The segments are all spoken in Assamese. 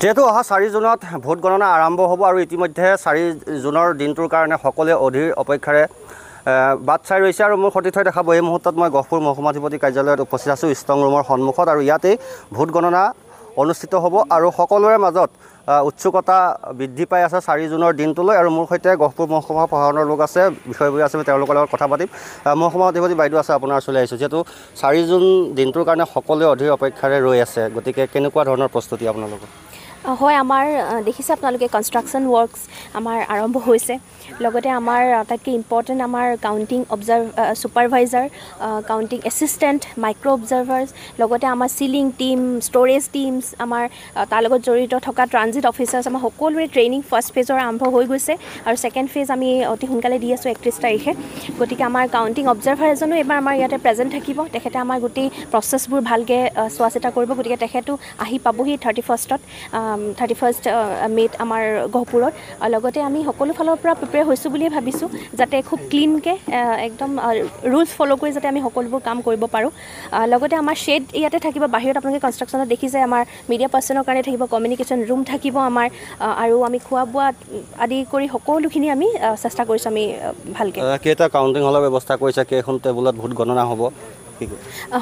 যিহেতু অহা চাৰি জুনত ভোট গণনা আৰম্ভ হ'ব আৰু ইতিমধ্যে চাৰি জুনৰ দিনটোৰ কাৰণে সকলোৱে অধীৰ অপেক্ষাৰে বাট চাই ৰৈছে আৰু মোৰ সতীৰ্থই দেখাব এই মুহূৰ্তত মই গহপুৰ মহকুমাধিপতি কাৰ্যালয়ত উপস্থিত আছোঁ ষ্ট্ৰং ৰুমৰ সন্মুখত আৰু ইয়াতেই ভোট গণনা অনুষ্ঠিত হ'ব আৰু সকলোৰে মাজত উৎসুকতা বৃদ্ধি পাই আছে চাৰি জুনৰ দিনটোলৈ আৰু মোৰ সৈতে গহপুৰ মহকুমা প্ৰশাসনৰ লোক আছে বিষয়বোৰ আছে তেওঁলোকৰ লগত কথা পাতিম মহকুমা অধিপতি বাইদেউ আছে আপোনাৰ ওচৰলৈ আহিছোঁ যিহেতু চাৰি জুন দিনটোৰ কাৰণে সকলোৱে অধীৰ অপেক্ষাৰে ৰৈ আছে গতিকে কেনেকুৱা ধৰণৰ প্ৰস্তুতি আপোনালোকৰ হয় আমাৰ দেখিছে আপোনালোকে কনষ্ট্ৰাকশ্যন ৱৰ্কছ আমাৰ আৰম্ভ হৈছে লগতে আমাৰ আটাইতকৈ ইম্পৰ্টেণ্ট আমাৰ counting observe supervisor counting assistant micro' observers লগতে আমাৰ চিলিং টীম ষ্ট'ৰেজ টীমছ আমাৰ তাৰ লগত জড়িত থকা ট্ৰানজিট অফিচাৰ্ছ আমাৰ সকলোৰে ট্ৰেইনিং ফাৰ্ষ্ট ফেজৰ আৰম্ভ হৈ গৈছে আৰু ছেকেণ্ড ফেজ আমি অতি সোনকালে দি আছোঁ একত্ৰিছ তাৰিখে গতিকে আমাৰ কাউণ্টিং অবজাৰ্ভাৰ এজনো এইবাৰ আমাৰ ইয়াতে প্ৰেজেণ্ট থাকিব তেখেতে আমাৰ গোটেই প্ৰচেছবোৰ ভালকৈ চোৱা চিতা কৰিব গতিকে তেখেতো আহি পাবহি থাৰ্টি ফাৰ্ষ্টত থাৰ্টি ফাৰ্ষ্ট মে'ত আমাৰ গহপুৰত লগতে আমি সকলো ফালৰ পৰা প্ৰিপেয়াৰ হৈছোঁ বুলিয়ে ভাবিছোঁ যাতে খুব ক্লিনকৈ একদম ৰুলছ ফ'ল' কৰি যাতে আমি সকলোবোৰ কাম কৰিব পাৰোঁ লগতে আমাৰ শ্বেড ইয়াতে থাকিব বাহিৰত আপোনালোকে কনষ্ট্ৰাকশ্যনত দেখি যায় আমাৰ মিডিয়া পাৰ্চনৰ কাৰণে থাকিব কমিউনিকেশ্যন ৰুম থাকিব আমাৰ আৰু আমি খোৱা বোৱা আদি কৰি সকলোখিনি আমি চেষ্টা কৰিছোঁ আমি ভালকৈ কেইটা কাউণ্টিং হলৰ ব্যৱস্থা কৰিছে কেইখন টেবুলত ভোট গণনা হ'ব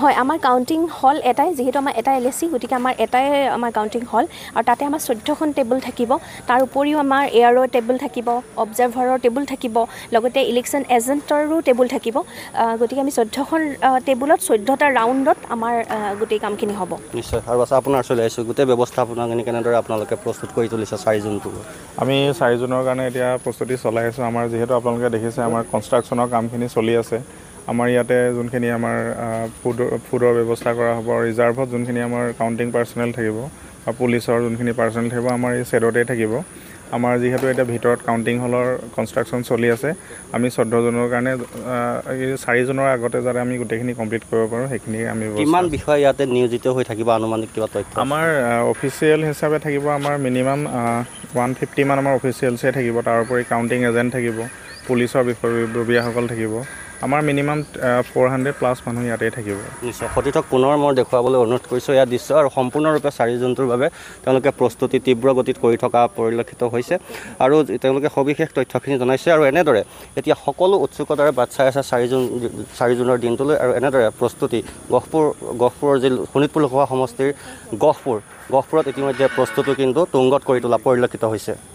হয় আমাৰ কাউণ্টিং হল এটাই যিহেতু আমাৰ এটা এল এ চি গতিকে আমাৰ এটাই আমাৰ কাউণ্টিং হল আৰু তাতে আমাৰ চৈধ্যখন টেবুল থাকিব তাৰ উপৰিও আমাৰ এয়াৰৰ টেবুল থাকিব অবজাৰ্ভাৰৰ টেবুল থাকিব লগতে ইলেকশ্যন এজেণ্টৰো টেবুল থাকিব গতিকে আমি চৈধ্যখন টেবুলত চৈধ্যটা ৰাউণ্ডত আমাৰ গোটেই কামখিনি হ'ব নিশ্চয় আৰু আছে আপোনাৰ চলি আহিছোঁ গোটেই ব্যৱস্থাপনাখিনি কেনেদৰে আপোনালোকে প্ৰস্তুত কৰি তুলিছে চাৰিজনটো আমি চাৰিজনৰ কাৰণে এতিয়া প্ৰস্তুতি চলাই আছোঁ আমাৰ যিহেতু আপোনালোকে দেখিছে আমাৰ কনষ্ট্ৰাকশ্যনৰ কামখিনি চলি আছে আমাৰ ইয়াতে যোনখিনি আমাৰ ফুড ফুডৰ ব্যৱস্থা কৰা হ'ব ৰিজাৰ্ভত যোনখিনি আমাৰ কাউণ্টিং পাৰ্চনেল থাকিব বা পুলিচৰ যোনখিনি পাৰ্চনেল থাকিব আমাৰ এই ছেডতে থাকিব আমাৰ যিহেতু এতিয়া ভিতৰত কাউণ্টিং হলৰ কনষ্ট্ৰাকশ্যন চলি আছে আমি চৈধ্যজনৰ কাৰণে চাৰিজনৰ আগতে যাতে আমি গোটেইখিনি কমপ্লিট কৰিব পাৰোঁ সেইখিনি আমি কিমান বিষয় ইয়াতে নিয়োজিত হৈ থাকিব আনুমানিক কিবা তথ্য আমাৰ অফিচিয়েল হিচাপে থাকিব আমাৰ মিনিমাম ওৱান ফিফটিমান আমাৰ অফিচিয়েলছে থাকিব তাৰোপৰি কাউণ্টিং এজেণ্ট থাকিব পুলিচৰ বিষয়ববীয়াসকল থাকিব আমাৰ মিনিমাম ফ'ৰ হাণ্ড্ৰেড প্লাছ মানুহ ইয়াতে থাকিব নিশ্চয় সতীৰ্থক পুনৰ মই দেখুৱাবলৈ অনুৰোধ কৰিছোঁ ইয়াৰ দৃশ্য আৰু সম্পূৰ্ণৰূপে চাৰি জন্তুৰ বাবে তেওঁলোকে প্ৰস্তুতি তীব্ৰ গতিত কৰি থকা পৰিলক্ষিত হৈছে আৰু তেওঁলোকে সবিশেষ তথ্যখিনি জনাইছে আৰু এনেদৰে এতিয়া সকলো উৎসুকতাৰে বাট চাই আছে চাৰি জুন চাৰি জুনৰ দিনটোলৈ আৰু এনেদৰে প্ৰস্তুতি গহপুৰ গহপুৰৰ যি শোণিতপুৰ লোকসভা সমষ্টিৰ গহপুৰ গহপুৰত ইতিমধ্যে প্ৰস্তুতি কিন্তু তুংগত কৰি তোলা পৰিলক্ষিত হৈছে